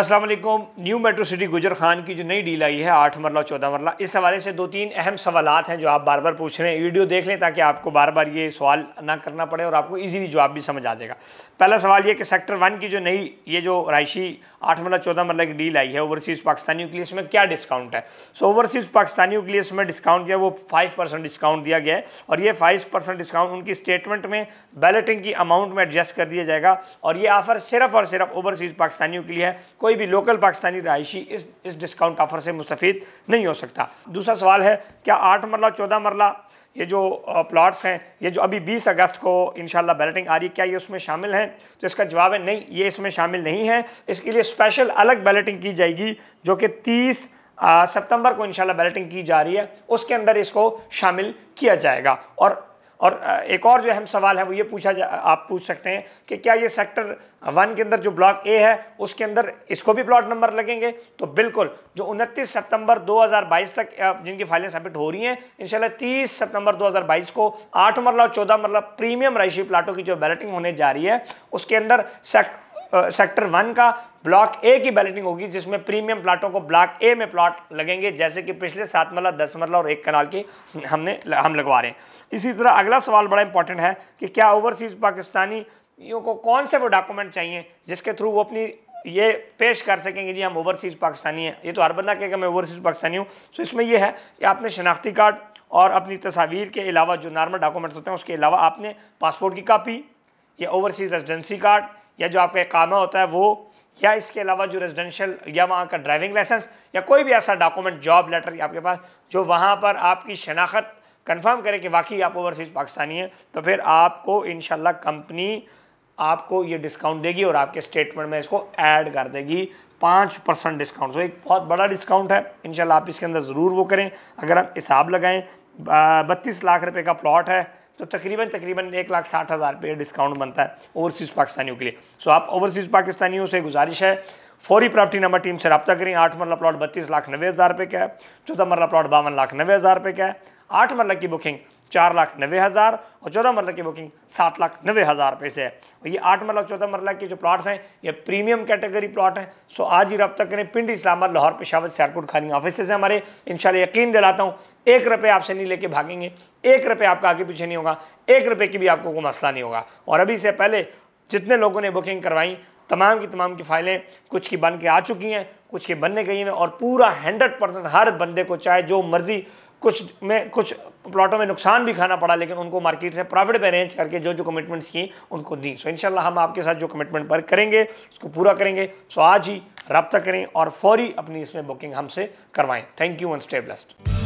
अस्सलाम वालेकुम new metro city गुजर खान की जो नई डील आई है आठ मरला चौदह मरला इस हवाले से दो तीन अहम सवाल हैं जो आप बार बार पूछ रहे हैं वीडियो देख लें ताकि आपको बार बार ये सवाल ना करना पड़े और आपको इजीली जवाब भी समझ आ जाएगा पहला सवाल ये कि सेक्टर वन की जो नई ये जो राइशी आठ मरला चौदह मरला की डील आई है ओवरसीज़ पाकिस्तानियों के लिए इसमें क्या डिस्काउंट है सो ओवरसीज़ पाकिस्तानियों के लिए इसमें डिस्काउंट जो है वो फाइव परसेंट डिस्काउंट दिया गया है और ये फाइव परसेंट डिस्काउंट उनकी स्टेटमेंट में बैलेटिंग की अमाउंट में एडजस्ट कर दिया जाएगा और ये ऑफ़र सिर्फ और सिर्फ ओवरसीज़ पाकिस्तानियों के लिए है कोई भी लोकल पाकिस्तानी रहायशी इस इस डिस्काउंट ऑफर से मुस्तफ़ नहीं हो सकता दूसरा सवाल है क्या आठ मरला चौदह मरला ये जो प्लॉट्स हैं ये जो अभी 20 अगस्त को इन बैलेटिंग आ रही क्या ये उसमें शामिल हैं तो इसका जवाब है नहीं ये इसमें शामिल नहीं है इसके लिए स्पेशल अलग बैलेटिंग की जाएगी जो कि तीस सितंबर को इंशाल्लाह बैलेटिंग की जा रही है उसके अंदर इसको शामिल किया जाएगा और और एक और जो अहम सवाल है वो ये पूछा जा आप पूछ सकते हैं कि क्या ये सेक्टर वन के अंदर जो ब्लॉक ए है उसके अंदर इसको भी प्लॉट नंबर लगेंगे तो बिल्कुल जो 29 सितंबर 2022 तक जिनकी फाइलें सबमिट हो रही हैं इंशाल्लाह 30 सितंबर 2022 को आठ मरला और चौदह मरला प्रीमियम राइशी प्लाटों की जो बैलेटिंग होने जा रही है उसके अंदर सेक्ट सेक्टर वन का ब्लॉक ए की बैलेटिंग होगी जिसमें प्रीमियम प्लाटों को ब्लॉक ए में प्लॉट लगेंगे जैसे कि पिछले सात मरला दस मरला और एक कनाल की हमने हम लगवा रहे हैं इसी तरह अगला सवाल बड़ा इंपॉर्टेंट है कि क्या ओवरसीज पाकिस्तानी को कौन से वो डॉक्यूमेंट चाहिए जिसके थ्रू वो अपनी ये पेश कर सकेंगे जी हम ओवरसीज़ पाकिस्तानी हैं ये तो हर बंदा कहेगा मैं ओवरसीज़ पाकिस्तानी हूँ तो इसमें यह है कि आपने शनाख्ती कार्ड और अपनी तस्वीर के अलावा जो नॉर्मल डॉक्यूमेंट्स होते हैं उसके अलावा आपने पासपोर्ट की कापी या ओवरसीज़ रेजिडेंसी कार्ड या जो आपका इकामा होता है वो या इसके अलावा जो रेजिडेंशियल या वहाँ का ड्राइविंग लाइसेंस या कोई भी ऐसा डॉक्यूमेंट जॉब लेटर आपके पास जो वहाँ पर आपकी शनाख्त कन्फर्म करे कि वाकई आप ओवरसीज़ पाकिस्तानी हैं तो फिर आपको इन कंपनी आपको ये डिस्काउंट देगी और आपके स्टेटमेंट में इसको ऐड कर देगी पाँच परसेंट डिस्काउंट सो एक बहुत बड़ा डिस्काउंट है इन आप इसके अंदर ज़रूर वो करें अगर आप हिसाब लगाएं बत्तीस लाख रुपये का प्लॉट है तो तकरीबन तकरीबन एक लाख साठ हज़ार रुपये डिस्काउंट बनता है ओवरसीज़ पाकिस्तानियों के लिए सो आप ओवरसीज़ पाकिस्तानियों से गुजारिश है फौरी प्रॉपर्टी नंबर टीम से रब्ता करें आठ मरला मतलब प्लाट बत्तीस लाख नब्बे हज़ार रुपये का है चौदह मरला मतलब प्लाट बावन लाख नब्बे हज़ार रुपये का है आठ मरला मतलब की बुकिंग चार लाख नब्बे हज़ार और चौदह मरला की बुकिंग सात लाख नब्बे हज़ार रुपये से है और ये आठ मरला चौदह मरला के जो प्लाट्स हैं ये प्रीमियम कैटेगरी प्लाट हैं सो आज ही रब्ता करें पिंड इस्लामाबाद लाहौर पेशावर सियारपुर खानी ऑफिस से हमारे इन यकीन दिलाता हूँ एक रुपये आपसे नहीं लेके भागेंगे एक रुपये आपका आगे पीछे नहीं होगा एक रुपये की भी आपको कोई मसला नहीं होगा और अभी से पहले जितने लोगों ने बुकिंग करवाई तमाम की तमाम की फाइलें कुछ की बन के आ चुकी हैं कुछ के बनने गई हैं और पूरा हंड्रेड परसेंट हर बंदे को चाहे जो मर्ज़ी कुछ में कुछ प्लॉटों में नुकसान भी खाना पड़ा लेकिन उनको मार्केट से प्रॉफिट पर अरेंज करके जो जो कमिटमेंट्स की उनको दी सो so, इन हम आपके साथ जो कमिटमेंट पर करेंगे उसको पूरा करेंगे सो so, आज ही रब्ता करें और फौरी अपनी इसमें बुकिंग हमसे करवाएं thank you and stay blessed